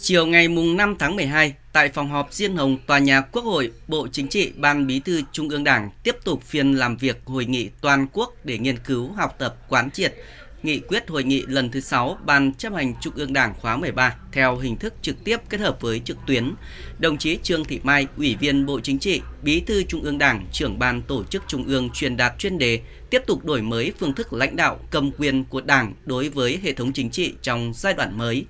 Chiều ngày 5 tháng 12, tại phòng họp Diên Hồng, Tòa nhà Quốc hội, Bộ Chính trị, Ban Bí thư Trung ương Đảng tiếp tục phiên làm việc hội nghị toàn quốc để nghiên cứu, học tập, quán triệt nghị quyết hội nghị lần thứ 6 Ban chấp hành Trung ương Đảng khóa 13 theo hình thức trực tiếp kết hợp với trực tuyến. Đồng chí Trương Thị Mai, Ủy viên Bộ Chính trị, Bí thư Trung ương Đảng, trưởng ban tổ chức Trung ương truyền đạt chuyên đề tiếp tục đổi mới phương thức lãnh đạo cầm quyền của Đảng đối với hệ thống chính trị trong giai đoạn mới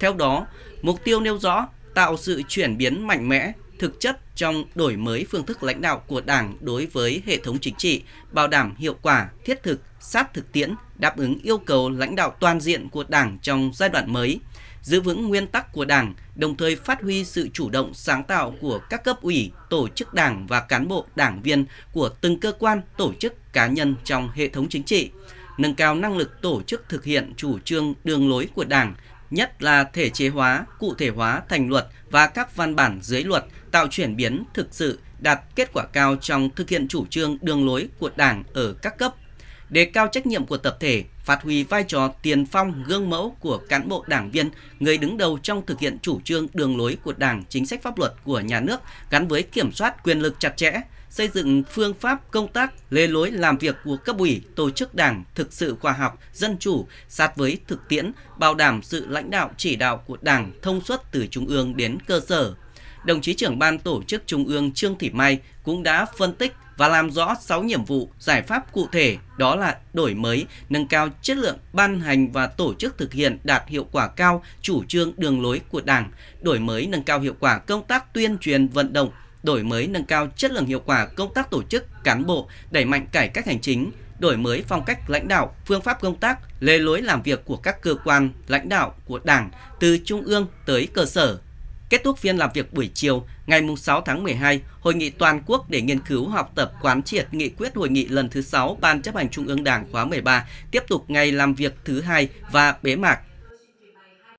theo đó, mục tiêu nêu rõ tạo sự chuyển biến mạnh mẽ, thực chất trong đổi mới phương thức lãnh đạo của Đảng đối với hệ thống chính trị, bảo đảm hiệu quả, thiết thực, sát thực tiễn, đáp ứng yêu cầu lãnh đạo toàn diện của Đảng trong giai đoạn mới, giữ vững nguyên tắc của Đảng, đồng thời phát huy sự chủ động sáng tạo của các cấp ủy, tổ chức Đảng và cán bộ đảng viên của từng cơ quan, tổ chức, cá nhân trong hệ thống chính trị, nâng cao năng lực tổ chức thực hiện chủ trương đường lối của Đảng, nhất là thể chế hóa, cụ thể hóa thành luật và các văn bản dưới luật tạo chuyển biến thực sự đạt kết quả cao trong thực hiện chủ trương đường lối của Đảng ở các cấp, đề cao trách nhiệm của tập thể, phát huy vai trò tiền phong gương mẫu của cán bộ đảng viên, người đứng đầu trong thực hiện chủ trương đường lối của Đảng, chính sách pháp luật của nhà nước gắn với kiểm soát quyền lực chặt chẽ, xây dựng phương pháp công tác, lề lối làm việc của cấp ủy, tổ chức đảng thực sự khoa học, dân chủ, sát với thực tiễn, bảo đảm sự lãnh đạo chỉ đạo của đảng thông suốt từ trung ương đến cơ sở. Đồng chí trưởng ban tổ chức trung ương Trương Thị Mai cũng đã phân tích và làm rõ 6 nhiệm vụ, giải pháp cụ thể đó là đổi mới, nâng cao chất lượng ban hành và tổ chức thực hiện đạt hiệu quả cao chủ trương đường lối của Đảng, đổi mới nâng cao hiệu quả công tác tuyên truyền vận động đổi mới nâng cao chất lượng hiệu quả công tác tổ chức, cán bộ, đẩy mạnh cải cách hành chính, đổi mới phong cách lãnh đạo, phương pháp công tác, lề lối làm việc của các cơ quan lãnh đạo của Đảng từ trung ương tới cơ sở. Kết thúc phiên làm việc buổi chiều ngày 6 tháng 12, Hội nghị toàn quốc để nghiên cứu học tập quán triệt nghị quyết hội nghị lần thứ 6 Ban chấp hành Trung ương Đảng khóa 13 tiếp tục ngày làm việc thứ hai và bế mạc